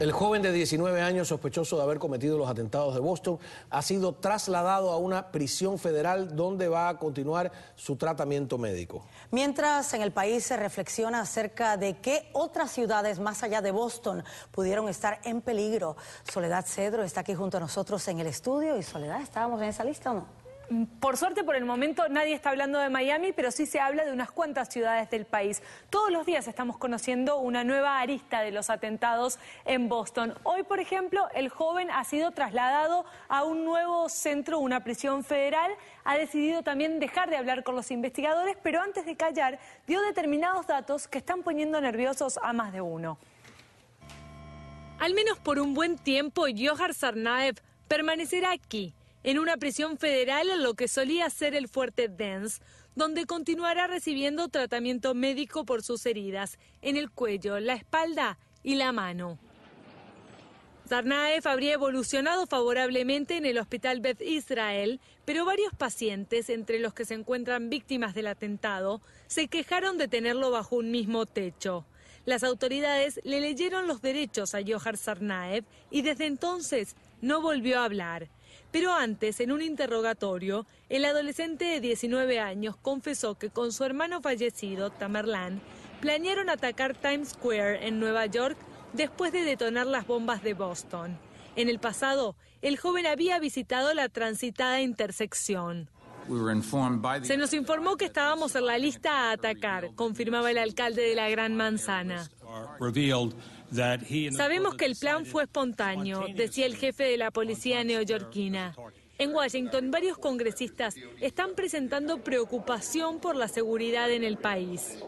El joven de 19 años sospechoso de haber cometido los atentados de Boston ha sido trasladado a una prisión federal donde va a continuar su tratamiento médico. Mientras en el país se reflexiona acerca de qué otras ciudades más allá de Boston pudieron estar en peligro, Soledad Cedro está aquí junto a nosotros en el estudio y Soledad, ¿estábamos en esa lista o no? Por suerte, por el momento nadie está hablando de Miami, pero sí se habla de unas cuantas ciudades del país. Todos los días estamos conociendo una nueva arista de los atentados en Boston. Hoy, por ejemplo, el joven ha sido trasladado a un nuevo centro, una prisión federal. Ha decidido también dejar de hablar con los investigadores, pero antes de callar, dio determinados datos que están poniendo nerviosos a más de uno. Al menos por un buen tiempo, Yohar Sarnaev permanecerá aquí en una prisión federal en lo que solía ser el fuerte Dance, donde continuará recibiendo tratamiento médico por sus heridas en el cuello, la espalda y la mano. Zarnaev habría evolucionado favorablemente en el hospital Beth Israel, pero varios pacientes, entre los que se encuentran víctimas del atentado, se quejaron de tenerlo bajo un mismo techo. Las autoridades le leyeron los derechos a Johar Zarnaev y desde entonces no volvió a hablar. Pero antes, en un interrogatorio, el adolescente de 19 años confesó que con su hermano fallecido, Tamerlan, planearon atacar Times Square en Nueva York después de detonar las bombas de Boston. En el pasado, el joven había visitado la transitada intersección. Se nos informó que estábamos en la lista a atacar, confirmaba el alcalde de la Gran Manzana. Sabemos que el plan fue espontáneo, decía el jefe de la policía neoyorquina. En Washington, varios congresistas están presentando preocupación por la seguridad en el país.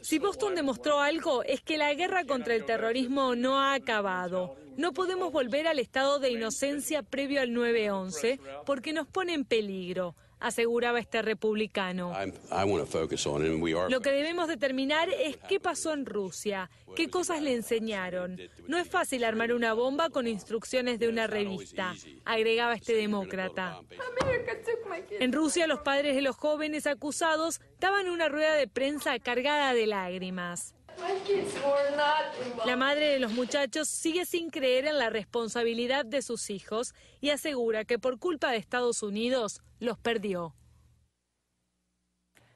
Si Boston demostró algo, es que la guerra contra el terrorismo no ha acabado. No podemos volver al estado de inocencia previo al 9-11 porque nos pone en peligro aseguraba este republicano. Lo que debemos determinar es qué pasó en Rusia, qué cosas le enseñaron. No es fácil armar una bomba con instrucciones de una revista, agregaba este demócrata. En Rusia los padres de los jóvenes acusados estaban en una rueda de prensa cargada de lágrimas. La madre de los muchachos sigue sin creer en la responsabilidad de sus hijos y asegura que por culpa de Estados Unidos los perdió.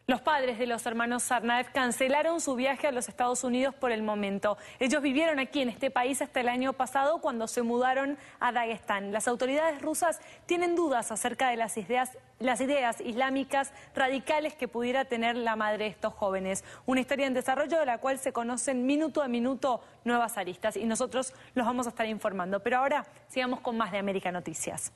Los padres de los hermanos Sarnaev cancelaron su viaje a los Estados Unidos por el momento. Ellos vivieron aquí en este país hasta el año pasado cuando se mudaron a Dagestán. Las autoridades rusas tienen dudas acerca de las ideas, las ideas islámicas radicales que pudiera tener la madre de estos jóvenes. Una historia en desarrollo de la cual se conocen minuto a minuto nuevas aristas y nosotros los vamos a estar informando. Pero ahora sigamos con más de América Noticias.